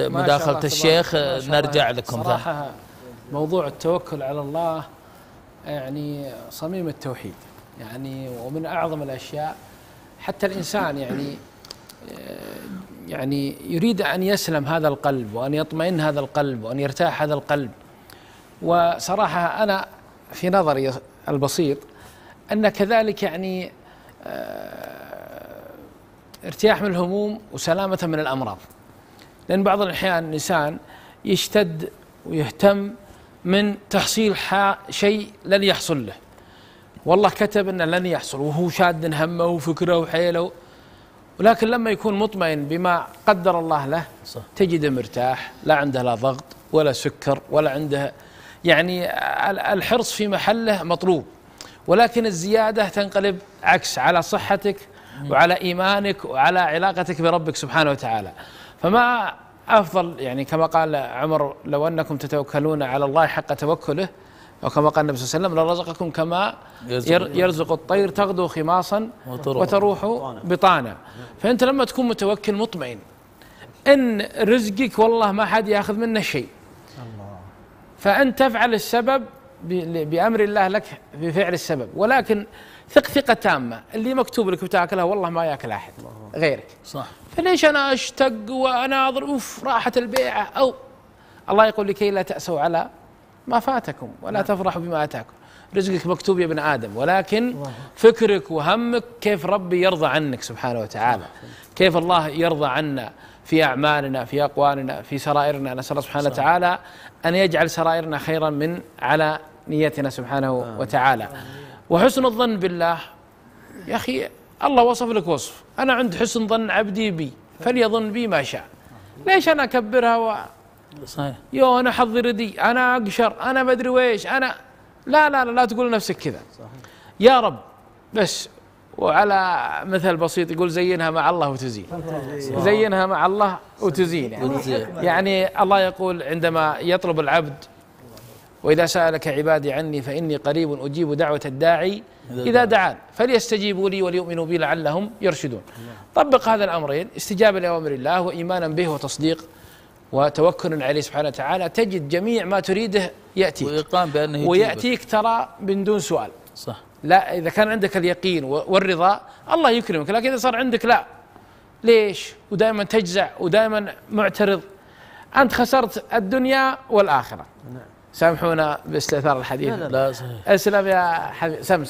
مداخله الشيخ نرجع لكم صراحه ده. موضوع التوكل على الله يعني صميم التوحيد يعني ومن اعظم الاشياء حتى الانسان يعني آه، يعني يريد ان يسلم هذا القلب وان يطمئن هذا القلب وان يرتاح هذا القلب وصراحه انا في نظري البسيط ان كذلك يعني آه، ارتياح من الهموم وسلامه من الامراض لأن بعض الأحيان الإنسان يشتد ويهتم من تحصيل شيء لن يحصل له والله كتب أنه لن يحصل وهو شاد همه وفكره وحيله ولكن لما يكون مطمئن بما قدر الله له تجده مرتاح لا عنده لا ضغط ولا سكر ولا عنده يعني الحرص في محله مطلوب ولكن الزيادة تنقلب عكس على صحتك وعلى إيمانك وعلى علاقتك بربك سبحانه وتعالى فما أفضل يعني كما قال عمر لو أنكم تتوكلون على الله حق توكله وكما قال النبي صلى الله عليه وسلم لرزقكم كما يرزق الطير تغدو خماصا وتروح بطانا فأنت لما تكون متوكل مطمئن إن رزقك والله ما حد ياخذ منه شيء فأنت تفعل السبب بامر الله لك بفعل السبب ولكن ثق ثقه تامه اللي مكتوب لك بتاكلها والله ما ياكل احد غيرك صح فليش انا اشتق واناظر اوف راحت البيعه او الله يقول لكي إيه، لا تاسوا على ما فاتكم ولا نعم. تفرحوا بما اتاكم رزقك مكتوب يا ابن ادم ولكن فكرك وهمك كيف ربي يرضى عنك سبحانه وتعالى كيف الله يرضى عنا في أعمالنا في أقوالنا في سرائرنا نسأل الله سبحانه وتعالى أن يجعل سرائرنا خيرا من على نيتنا سبحانه وتعالى وحسن الظن بالله يا أخي الله وصف لك وصف أنا عند حسن ظن عبدي بي فليظن بي ما شاء ليش أنا أكبرها و... صحيح يو أنا حظي ردي أنا أقشر أنا ما أدري ويش أنا لا لا لا, لا تقول لنفسك كذا يا رب بس وعلى مثل بسيط يقول زينها مع الله وتزين زينها مع الله وتزين يعني, يعني الله يقول عندما يطلب العبد وإذا سألك عبادي عني فإني قريب أجيب دعوة الداعي إذا دعان فليستجيبوا لي وليؤمنوا بي لعلهم يرشدون طبق هذا الأمرين استجابة لأوامر الله وإيمانا به وتصديق وتوكل عليه سبحانه وتعالى تجد جميع ما تريده يأتيك وإقام بأنه ويأتيك ترى من دون سؤال صح لا اذا كان عندك اليقين والرضا الله يكرمك لكن اذا صار عندك لا ليش ودائما تجزع ودائما معترض انت خسرت الدنيا والاخره نعم سامحونا باستئثار الحديث لا, لا, لا. اسلم يا حبيب سمس